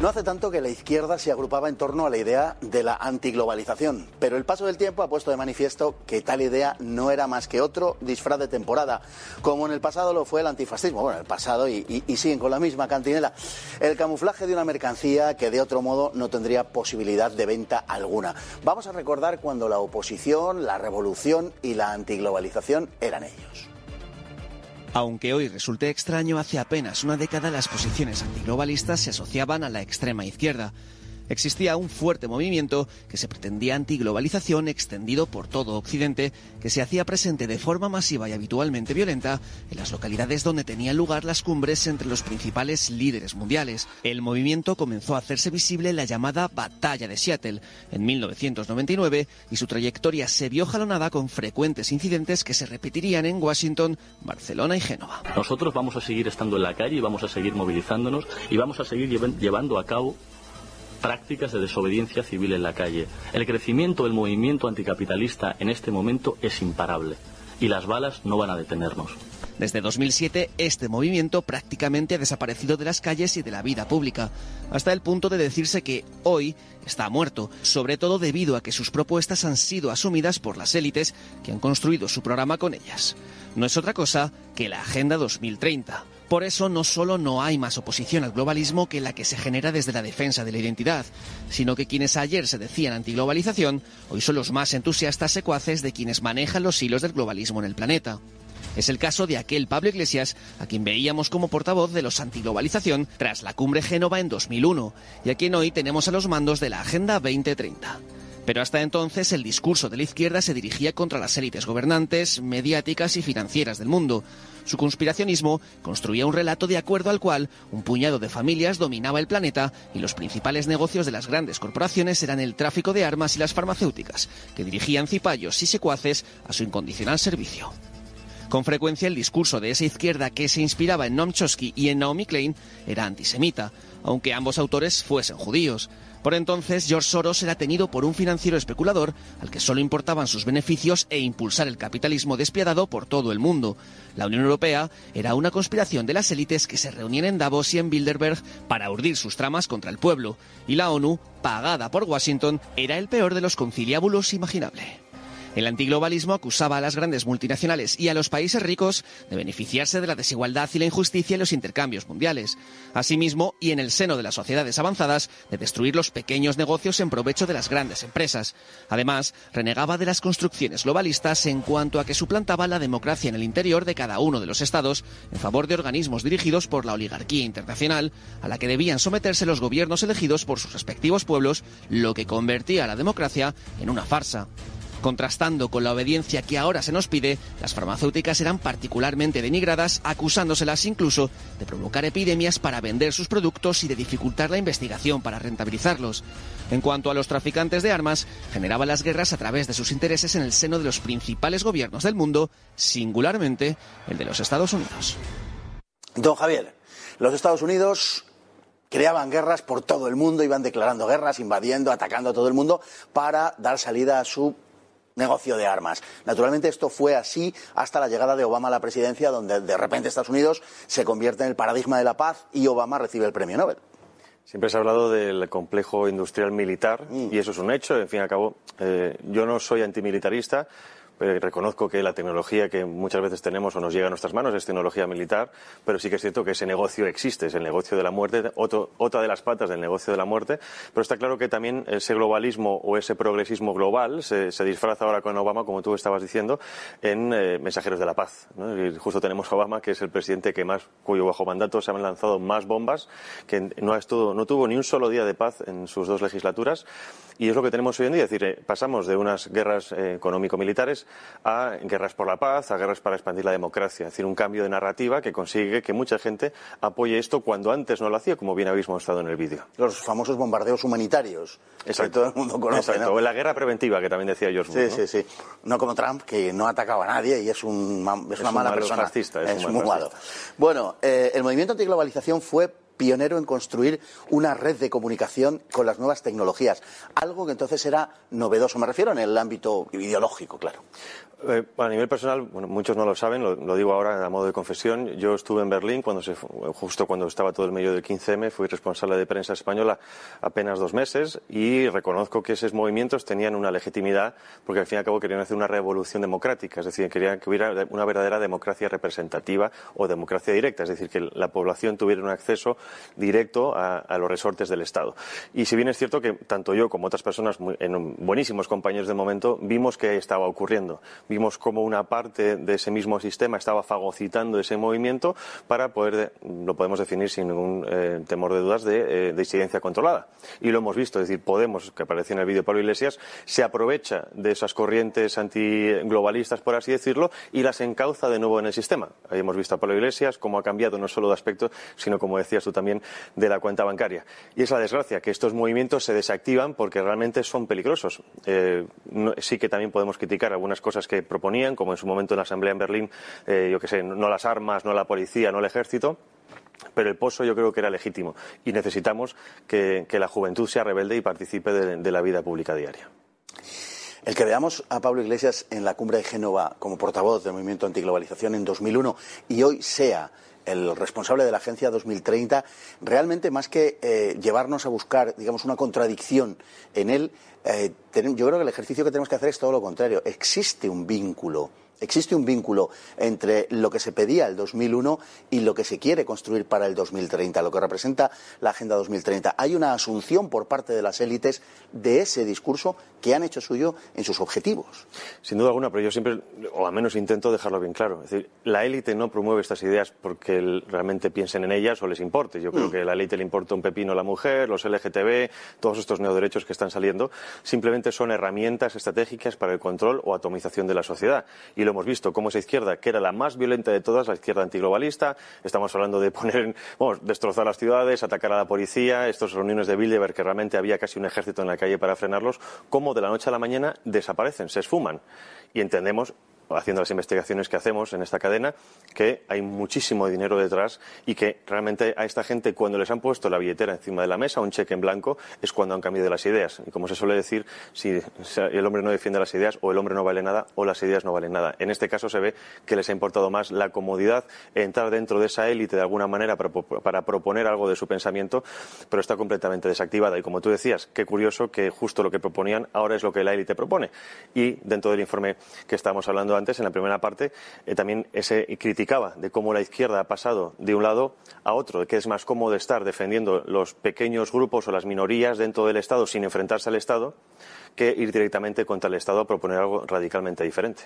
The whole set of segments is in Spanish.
No hace tanto que la izquierda se agrupaba en torno a la idea de la antiglobalización, pero el paso del tiempo ha puesto de manifiesto que tal idea no era más que otro disfraz de temporada, como en el pasado lo fue el antifascismo, bueno, en el pasado y, y siguen con la misma cantinela, el camuflaje de una mercancía que de otro modo no tendría posibilidad de venta alguna. Vamos a recordar cuando la oposición, la revolución y la antiglobalización eran ellos. Aunque hoy resulte extraño, hace apenas una década las posiciones antiglobalistas se asociaban a la extrema izquierda existía un fuerte movimiento que se pretendía antiglobalización extendido por todo Occidente, que se hacía presente de forma masiva y habitualmente violenta en las localidades donde tenían lugar las cumbres entre los principales líderes mundiales. El movimiento comenzó a hacerse visible en la llamada Batalla de Seattle en 1999 y su trayectoria se vio jalonada con frecuentes incidentes que se repetirían en Washington, Barcelona y Génova. Nosotros vamos a seguir estando en la calle y vamos a seguir movilizándonos y vamos a seguir llevando a cabo prácticas de desobediencia civil en la calle. El crecimiento del movimiento anticapitalista en este momento es imparable y las balas no van a detenernos. Desde 2007, este movimiento prácticamente ha desaparecido de las calles y de la vida pública, hasta el punto de decirse que hoy está muerto, sobre todo debido a que sus propuestas han sido asumidas por las élites que han construido su programa con ellas. No es otra cosa que la Agenda 2030. Por eso no solo no hay más oposición al globalismo que la que se genera desde la defensa de la identidad, sino que quienes ayer se decían antiglobalización hoy son los más entusiastas secuaces de quienes manejan los hilos del globalismo en el planeta. Es el caso de aquel Pablo Iglesias, a quien veíamos como portavoz de los antiglobalización tras la cumbre Génova en 2001, y a quien hoy tenemos a los mandos de la Agenda 2030. Pero hasta entonces el discurso de la izquierda se dirigía contra las élites gobernantes, mediáticas y financieras del mundo. Su conspiracionismo construía un relato de acuerdo al cual un puñado de familias dominaba el planeta y los principales negocios de las grandes corporaciones eran el tráfico de armas y las farmacéuticas, que dirigían cipayos y secuaces a su incondicional servicio. Con frecuencia el discurso de esa izquierda que se inspiraba en Noam Chomsky y en Naomi Klein era antisemita, aunque ambos autores fuesen judíos. Por entonces, George Soros era tenido por un financiero especulador al que solo importaban sus beneficios e impulsar el capitalismo despiadado por todo el mundo. La Unión Europea era una conspiración de las élites que se reunían en Davos y en Bilderberg para urdir sus tramas contra el pueblo, y la ONU, pagada por Washington, era el peor de los conciliábulos imaginables el antiglobalismo acusaba a las grandes multinacionales y a los países ricos de beneficiarse de la desigualdad y la injusticia en los intercambios mundiales. Asimismo, y en el seno de las sociedades avanzadas, de destruir los pequeños negocios en provecho de las grandes empresas. Además, renegaba de las construcciones globalistas en cuanto a que suplantaba la democracia en el interior de cada uno de los estados en favor de organismos dirigidos por la oligarquía internacional, a la que debían someterse los gobiernos elegidos por sus respectivos pueblos, lo que convertía la democracia en una farsa. Contrastando con la obediencia que ahora se nos pide, las farmacéuticas eran particularmente denigradas, acusándoselas incluso de provocar epidemias para vender sus productos y de dificultar la investigación para rentabilizarlos. En cuanto a los traficantes de armas, generaba las guerras a través de sus intereses en el seno de los principales gobiernos del mundo, singularmente el de los Estados Unidos. Don Javier, los Estados Unidos creaban guerras por todo el mundo, iban declarando guerras, invadiendo, atacando a todo el mundo para dar salida a su negocio de armas. Naturalmente esto fue así hasta la llegada de Obama a la presidencia, donde de repente Estados Unidos se convierte en el paradigma de la paz y Obama recibe el premio Nobel. Siempre se ha hablado del complejo industrial militar mm. y eso es un hecho. En fin, al cabo, eh, yo no soy antimilitarista. Eh, reconozco que la tecnología que muchas veces tenemos o nos llega a nuestras manos es tecnología militar, pero sí que es cierto que ese negocio existe, es el negocio de la muerte, otra de las patas del negocio de la muerte, pero está claro que también ese globalismo o ese progresismo global se, disfraza ahora con Obama, como tú estabas diciendo, en eh, mensajeros de la paz. justo tenemos a Obama, que es el presidente que más, cuyo bajo mandato se han lanzado más bombas, que no, no tuvo ni un solo día de paz en sus dos legislaturas. Y es lo que tenemos hoy en día, es decir, eh, pasamos de unas guerras económico-militares a guerras por la paz, a guerras para expandir la democracia. Es decir, un cambio de narrativa que consigue que mucha gente apoye esto cuando antes no lo hacía, como bien habéis mostrado en el vídeo. Los famosos bombardeos humanitarios que todo el mundo conoce. Exacto. la guerra preventiva que también decía George Bush. Sí, ¿no? sí, sí. No como Trump, que no atacaba a nadie y es, una mala persona. es, un Bueno, eh, el movimiento antiglobalización fue pionero en construir una red de comunicación con las nuevas tecnologías, algo que entonces era novedoso, me refiero en el ámbito ideológico, claro. Eh, a nivel personal, muchos no lo saben, lo, digo ahora a modo de confesión, yo estuve en Berlín cuando justo cuando estaba todo el medio del 15M, fui responsable de prensa española apenas dos meses y reconozco que esos movimientos tenían una legitimidad porque al fin y al cabo querían hacer una revolución democrática, es decir, querían que hubiera una verdadera democracia representativa o democracia directa, es decir, que la población tuviera un acceso directo a, los resortes del Estado. Y si bien es cierto que tanto yo como otras personas, buenísimos compañeros de momento, vimos que estaba ocurriendo. Vimos cómo una parte de ese mismo sistema estaba fagocitando ese movimiento para poder, lo podemos definir sin ningún eh, temor de dudas, eh, de, incidencia controlada. Y lo hemos visto, es decir, Podemos, que apareció en el vídeo Pablo Iglesias, se aprovecha de esas corrientes antiglobalistas, por así decirlo, y las encauza de nuevo en el sistema. Ahí hemos visto a Pablo Iglesias cómo ha cambiado no solo de aspecto, sino, como decías también, de la cuenta bancaria. Y es la desgracia que estos movimientos se desactivan porque realmente son peligrosos. Eh, sí que también podemos criticar algunas cosas que proponían, como en su momento en la Asamblea en Berlín, eh, yo que sé, no las armas, no la policía, no el ejército. Pero el pozo yo creo que era legítimo y necesitamos que, la juventud sea rebelde y participe de, de la vida pública diaria. El que veamos a Pablo Iglesias en la cumbre de Génova como portavoz del movimiento antiglobalización en 2001 y hoy sea el responsable de la Agencia 2030, realmente más que eh, llevarnos a buscar, digamos, una contradicción en él, eh, yo creo que el ejercicio que tenemos que hacer es todo lo contrario. Existe un vínculo Existe un vínculo entre lo que se pedía el 2001 y lo que se quiere construir para el 2030, lo que representa la Agenda 2030. Hay una asunción por parte de las élites de ese discurso que han hecho suyo en sus objetivos. Sin duda alguna, pero yo siempre, o al menos intento dejarlo bien claro. Es decir, la élite no promueve estas ideas porque realmente piensen en ellas o les importe. Yo creo mm. que a la élite le importa un pepino a la mujer, los LGTB, todos estos neoderechos que están saliendo. Simplemente son herramientas estratégicas para el control o atomización de la sociedad. Y hemos visto, cómo esa izquierda, que era la más violenta de todas, la izquierda antiglobalista, estamos hablando de poner, vamos, destrozar las ciudades, atacar a la policía, estas reuniones de Bilderberg, que realmente había casi un ejército en la calle para frenarlos, cómo de la noche a la mañana desaparecen, se esfuman. Y entendemos haciendo las investigaciones que hacemos en esta cadena, que hay muchísimo dinero detrás y que realmente a esta gente cuando les han puesto la billetera encima de la mesa, un cheque en blanco, es cuando han cambiado las ideas. Y como se suele decir, si el hombre no defiende las ideas o el hombre no vale nada o las ideas no valen nada. En este caso se ve que les ha importado más la comodidad, entrar dentro de esa élite de alguna manera para, proponer algo de su pensamiento, pero está completamente desactivada. Y como tú decías, qué curioso que justo lo que proponían ahora es lo que la élite propone. Y dentro del informe que estamos hablando antes en la primera parte, eh, también ese, criticaba de cómo la izquierda ha pasado de un lado a otro, de que es más cómodo estar defendiendo los pequeños grupos o las minorías dentro del Estado sin enfrentarse al Estado que ir directamente contra el Estado a proponer algo radicalmente diferente.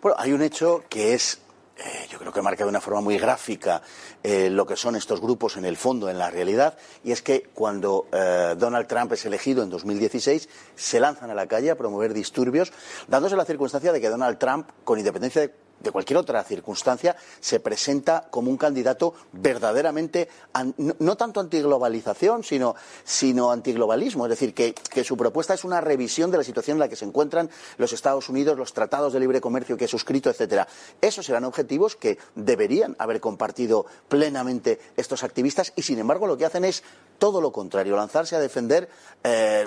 Bueno, hay un hecho que es eh, yo creo que marca de una forma muy gráfica eh, lo que son estos grupos en el fondo, en la realidad, y es que cuando eh, Donald Trump es elegido en 2016, se lanzan a la calle a promover disturbios, dándose la circunstancia de que Donald Trump, con independencia de de cualquier otra circunstancia, se presenta como un candidato verdaderamente, no tanto antiglobalización, sino, sino antiglobalismo. Es decir, que, su propuesta es una revisión de la situación en la que se encuentran los Estados Unidos, los tratados de libre comercio que he suscrito, etcétera. Esos serán objetivos que deberían haber compartido plenamente estos activistas y, sin embargo, lo que hacen es todo lo contrario, lanzarse a defender eh,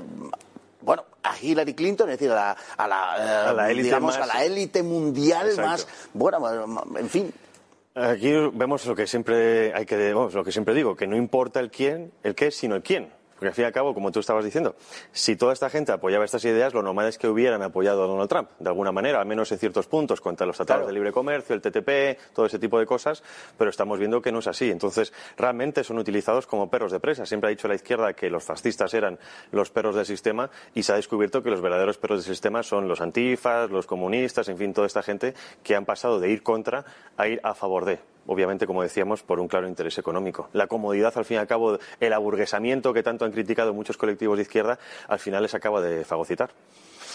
bueno, a Hillary Clinton, es decir, a la, élite, mundial más, bueno, en fin. Aquí vemos lo que siempre hay que, lo que siempre digo, que no importa el quién, el qué, sino el quién. Porque al fin y al cabo, como tú estabas diciendo, si toda esta gente apoyaba estas ideas, lo normal es que hubieran apoyado a Donald Trump, de alguna manera, al menos en ciertos puntos, contra los tratados de libre comercio, el TTP, todo ese tipo de cosas, pero estamos viendo que no es así. Entonces, realmente son utilizados como perros de presa. Siempre ha dicho la izquierda que los fascistas eran los perros del sistema y se ha descubierto que los verdaderos perros del sistema son los antifas, los comunistas, en fin, toda esta gente que han pasado de ir contra a ir a favor de obviamente, como decíamos, por un claro interés económico. La comodidad, al fin y al cabo, el aburguesamiento que tanto han criticado muchos colectivos de izquierda, al final les acaba de fagocitar.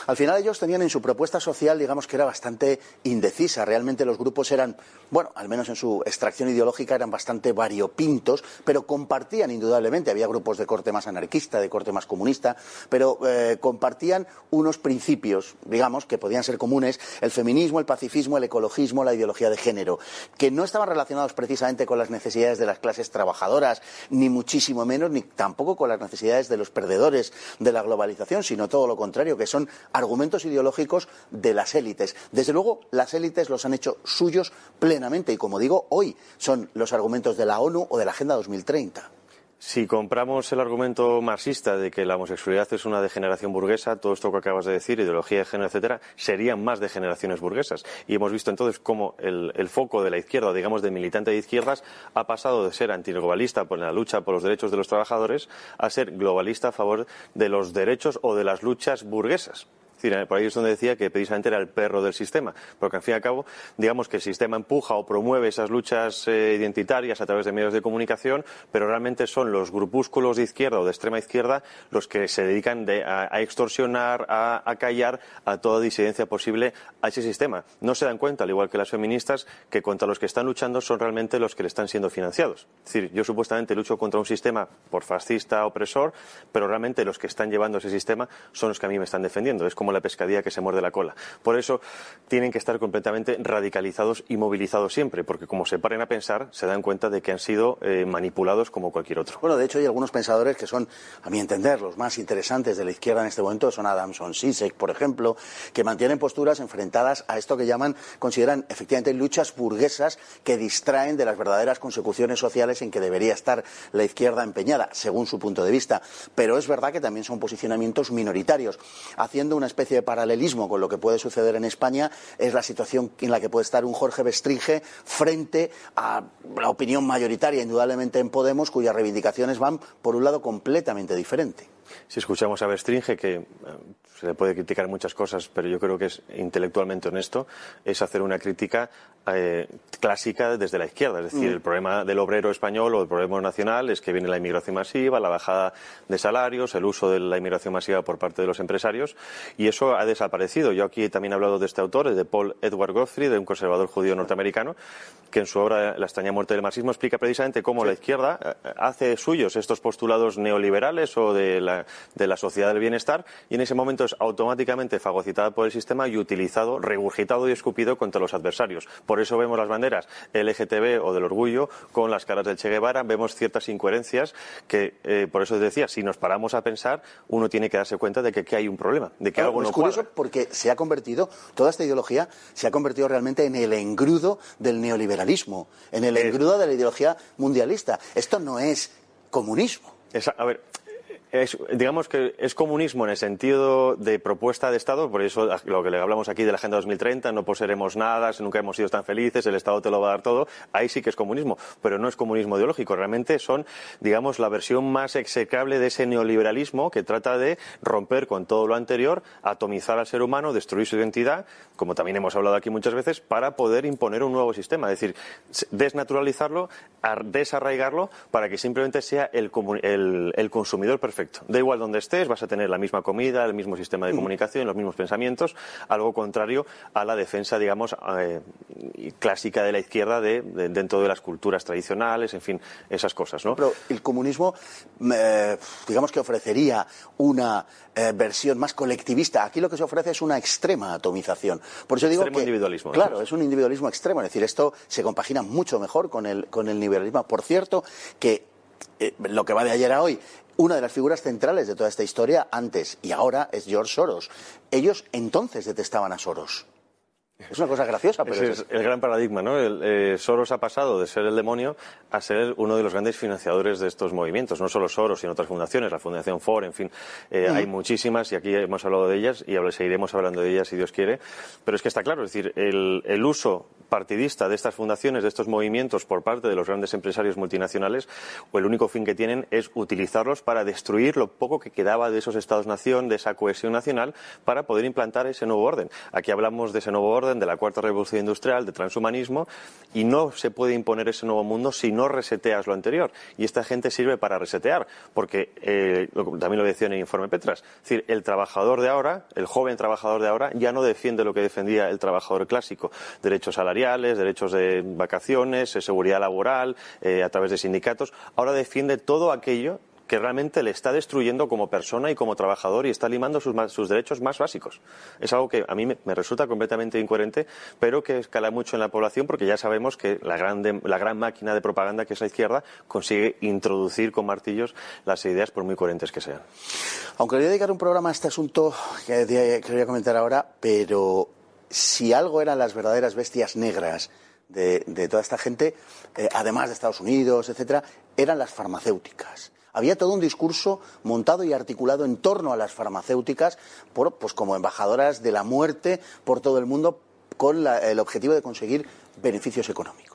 Al final ellos tenían en su propuesta social, digamos que era bastante indecisa. Realmente los grupos eran, bueno, al menos en su extracción ideológica eran bastante variopintos, pero compartían indudablemente. Había grupos de corte más anarquista, de corte más comunista, pero eh, compartían unos principios, digamos, que podían ser comunes: el feminismo, el pacifismo, el ecologismo, la ideología de género, que no estaban relacionados precisamente con las necesidades de las clases trabajadoras, ni muchísimo menos, ni tampoco con las necesidades de los perdedores de la globalización, sino todo lo contrario, que son argumentos ideológicos de las élites. Desde luego, las élites los han hecho suyos plenamente y, como digo, hoy son los argumentos de la ONU o de la Agenda 2030. Si compramos el argumento marxista de que la homosexualidad es una degeneración burguesa, todo esto que acabas de decir, ideología de género, etcétera, serían más degeneraciones burguesas. Y hemos visto entonces cómo el, el foco de la izquierda, digamos de militante de izquierdas, ha pasado de ser antiglobalista por la lucha por los derechos de los trabajadores a ser globalista a favor de los derechos o de las luchas burguesas decir, por ahí es donde decía que precisamente era el perro del sistema, porque al fin y al cabo, digamos que el sistema empuja o promueve esas luchas eh, identitarias a través de medios de comunicación, pero realmente son los grupúsculos de izquierda o de extrema izquierda los que se dedican a, extorsionar, a, callar a toda disidencia posible a ese sistema. No se dan cuenta, al igual que las feministas, que contra los que están luchando son realmente los que le están siendo financiados. Es decir, yo supuestamente lucho contra un sistema por fascista, opresor, pero realmente los que están llevando ese sistema son los que a mí me están defendiendo. Es como la pescadilla que se muerde la cola. Por eso tienen que estar completamente radicalizados y movilizados siempre, porque como se paren a pensar, se dan cuenta de que han sido eh, manipulados como cualquier otro. Bueno, de hecho hay algunos pensadores que son, a mi entender, los más interesantes de la izquierda en este momento, son Adamson, Sisek, por ejemplo, que mantienen posturas enfrentadas a esto que llaman, consideran efectivamente luchas burguesas que distraen de las verdaderas consecuciones sociales en que debería estar la izquierda empeñada, según su punto de vista. Pero es verdad que también son posicionamientos minoritarios, haciendo una especie especie de paralelismo con lo que puede suceder en España es la situación en la que puede estar un Jorge Bestringe frente a la opinión mayoritaria, indudablemente en Podemos, cuyas reivindicaciones van por un lado completamente diferente. Si escuchamos a Bestringe, que eh, se le puede criticar muchas cosas, pero yo creo que es intelectualmente honesto, es hacer una crítica eh, clásica desde la izquierda. Es decir, mm. el problema del obrero español o el problema nacional es que viene la inmigración masiva, la bajada de salarios, el uso de la inmigración masiva por parte de los empresarios, y eso ha desaparecido. Yo aquí también he hablado de este autor, de Paul Edward Godfrey, de un conservador judío norteamericano, que en su obra La extraña muerte del marxismo explica precisamente cómo la izquierda eh, hace suyos estos postulados neoliberales o de la de la sociedad del bienestar y en ese momento es automáticamente fagocitada por el sistema y utilizado, regurgitado y escupido contra los adversarios. Por eso vemos las banderas LGTB o del orgullo con las caras del Che Guevara, vemos ciertas incoherencias que, eh, por eso decía, si nos paramos a pensar, uno tiene que darse cuenta de que, hay un problema, de que algo no Es curioso porque se ha convertido, toda esta ideología se ha convertido realmente en el engrudo del neoliberalismo, en el engrudo de la ideología mundialista. Esto no es comunismo. a ver, digamos que es comunismo en el sentido de propuesta de Estado, por eso lo que le hablamos aquí de la Agenda 2030, no poseeremos nada, nunca hemos sido tan felices, el Estado te lo va a dar todo, ahí sí que es comunismo, pero no es comunismo ideológico, realmente son, digamos, la versión más execrable de ese neoliberalismo que trata de romper con todo lo anterior, atomizar al ser humano, destruir su identidad, como también hemos hablado aquí muchas veces, para poder imponer un nuevo sistema, es decir, desnaturalizarlo, desarraigarlo, para que simplemente sea el consumidor perfecto Perfecto. Da igual donde estés, vas a tener la misma comida, el mismo sistema de mm. comunicación, los mismos pensamientos, algo contrario a la defensa, digamos, eh, clásica de la izquierda de, dentro de las culturas tradicionales, en fin, esas cosas, ¿no? Pero el comunismo, eh, digamos que ofrecería una eh, versión más colectivista. Aquí lo que se ofrece es una extrema atomización. Por eso digo individualismo. Claro, es un individualismo extremo. Es decir, esto se compagina mucho mejor con el, con el liberalismo. Por cierto, que eh, lo que va de ayer a hoy, una de las figuras centrales de toda esta historia antes y ahora es George Soros. Ellos entonces detestaban a Soros. Es una cosa graciosa, pero es, el gran paradigma, ¿no? El, eh, Soros ha pasado de ser el demonio a ser uno de los grandes financiadores de estos movimientos. No solo Soros, sino otras fundaciones, la Fundación Ford, en fin, eh, hay muchísimas y aquí hemos hablado de ellas y seguiremos hablando de ellas si Dios quiere. Pero es que está claro, es decir, el, el uso partidista de estas fundaciones, de estos movimientos por parte de los grandes empresarios multinacionales, o el único fin que tienen es utilizarlos para destruir lo poco que quedaba de esos estados-nación, de esa cohesión nacional, para poder implantar ese nuevo orden. Aquí hablamos de ese nuevo orden de la cuarta revolución industrial, de transhumanismo, y no se puede imponer ese nuevo mundo si no reseteas lo anterior. Y esta gente sirve para resetear, porque eh, también lo decía en el informe Petras, es decir, el trabajador de ahora, el joven trabajador de ahora, ya no defiende lo que defendía el trabajador clásico, derechos salariales, derechos de vacaciones, eh, seguridad laboral, eh, a través de sindicatos, ahora defiende todo aquello que realmente le está destruyendo como persona y como trabajador y está limando sus, derechos más básicos. Es algo que a mí me, resulta completamente incoherente, pero que escala mucho en la población porque ya sabemos que la, gran máquina de propaganda que es la izquierda consigue introducir con martillos las ideas por muy coherentes que sean. Aunque le voy a dedicar un programa a este asunto que, le voy a comentar ahora, pero si algo eran las verdaderas bestias negras de, toda esta gente, eh, además de Estados Unidos, etcétera, eran las farmacéuticas. Había todo un discurso montado y articulado en torno a las farmacéuticas pues, como embajadoras de la muerte por todo el mundo con el objetivo de conseguir beneficios económicos.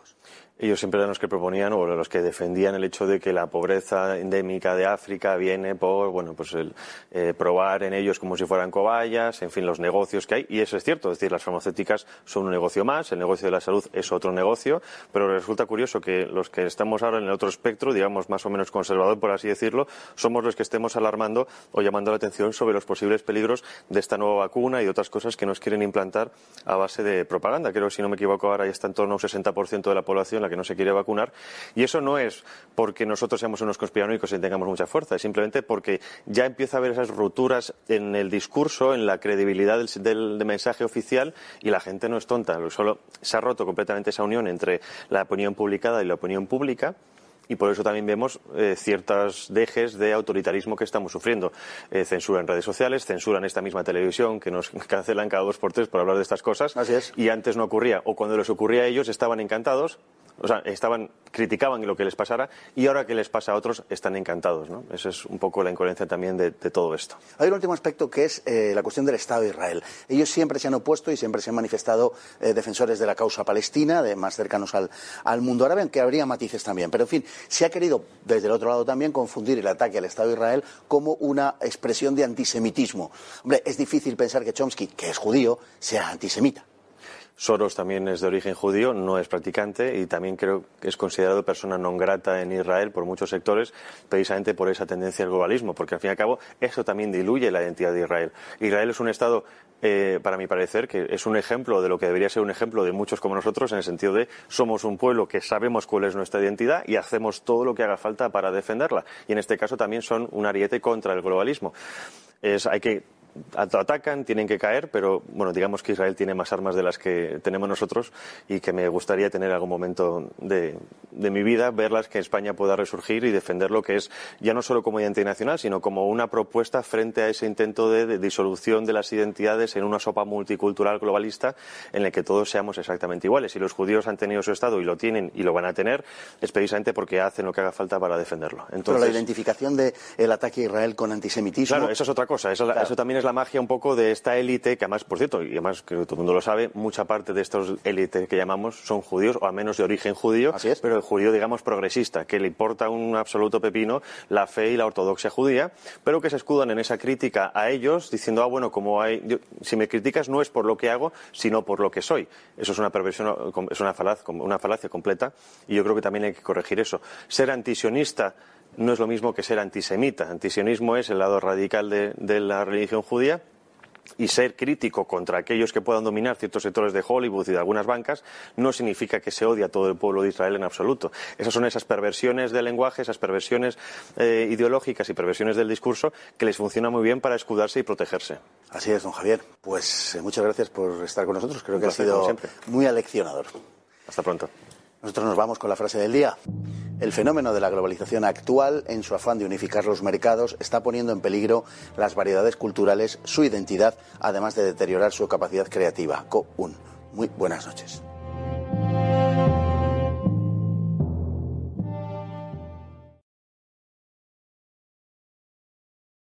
Ellos siempre eran los que proponían o los que defendían el hecho de que la pobreza endémica de África viene por, bueno, pues el, eh, probar en ellos como si fueran cobayas, en fin, los negocios que hay. Y eso es cierto, es decir, las farmacéuticas son un negocio más, el negocio de la salud es otro negocio, pero resulta curioso que los que estamos ahora en el otro espectro, digamos más o menos conservador, por así decirlo, somos los que estemos alarmando o llamando la atención sobre los posibles peligros de esta nueva vacuna y otras cosas que nos quieren implantar a base de propaganda. Creo si no me equivoco, ahora ya está en torno a un 60% de la población que no se quiere vacunar. Y eso no es porque nosotros seamos unos conspiranoicos y tengamos mucha fuerza, es simplemente porque ya empieza a haber esas rupturas en el discurso, en la credibilidad del, mensaje oficial y la gente no es tonta. Solo se ha roto completamente esa unión entre la opinión publicada y la opinión pública y por eso también vemos eh, ciertas dejes de autoritarismo que estamos sufriendo. Eh, censura en redes sociales, censura en esta misma televisión que nos cancelan cada dos por tres por hablar de estas cosas. Y antes no ocurría, o cuando les ocurría a ellos estaban encantados o sea, estaban criticaban lo que les pasara y ahora que les pasa a otros están encantados. ¿no? Esa es un poco la incoherencia también de, todo esto. Hay un último aspecto que es eh, la cuestión del Estado de Israel. Ellos siempre se han opuesto y siempre se han manifestado eh, defensores de la causa palestina, de más cercanos al, al mundo árabe, aunque habría matices también. Pero en fin, se ha querido desde el otro lado también confundir el ataque al Estado de Israel como una expresión de antisemitismo. Hombre, es difícil pensar que Chomsky, que es judío, sea antisemita. Soros también es de origen judío, no es practicante y también creo que es considerado persona non grata en Israel por muchos sectores, precisamente por esa tendencia al globalismo, porque al fin y al cabo eso también diluye la identidad de Israel. Israel es un Estado, eh, para mi parecer, que es un ejemplo de lo que debería ser un ejemplo de muchos como nosotros, en el sentido de somos un pueblo que sabemos cuál es nuestra identidad y hacemos todo lo que haga falta para defenderla. Y en este caso también son un ariete contra el globalismo. Es, hay que atacan, tienen que caer, pero bueno, digamos que Israel tiene más armas de las que tenemos nosotros y que me gustaría tener algún momento de, de mi vida, verlas que España pueda resurgir y defender lo que es ya no solo como identidad nacional, sino como una propuesta frente a ese intento de, disolución de las identidades en una sopa multicultural globalista en la que todos seamos exactamente iguales. Si los judíos han tenido su Estado y lo tienen y lo van a tener, es precisamente porque hacen lo que haga falta para defenderlo. Entonces, pero la identificación del ataque a Israel con antisemitismo. Claro, eso es otra cosa. Eso, eso también es la magia un poco de esta élite, que además, por cierto, y además que todo el mundo lo sabe, mucha parte de estos élites que llamamos son judíos, o al menos de origen judío, pero el judío, digamos, progresista, que le importa un absoluto pepino la fe y la ortodoxia judía, pero que se escudan en esa crítica a ellos, diciendo, ah, bueno, como hay, si me criticas no es por lo que hago, sino por lo que soy. Eso es una perversión, es una, falaz, una falacia completa, y yo creo que también hay que corregir eso. Ser antisionista no es lo mismo que ser antisemita. Antisionismo es el lado radical de, la religión judía y ser crítico contra aquellos que puedan dominar ciertos sectores de Hollywood y de algunas bancas no significa que se odie a todo el pueblo de Israel en absoluto. Esas son esas perversiones del lenguaje, esas perversiones eh, ideológicas y perversiones del discurso que les funciona muy bien para escudarse y protegerse. Así es, don Javier. Pues eh, muchas gracias por estar con nosotros. Creo que ha sido muy aleccionador. Hasta pronto. Nosotros nos vamos con la frase del día. El fenómeno de la globalización actual, en su afán de unificar los mercados, está poniendo en peligro las variedades culturales, su identidad, además de deteriorar su capacidad creativa. Co-UN. Muy buenas noches.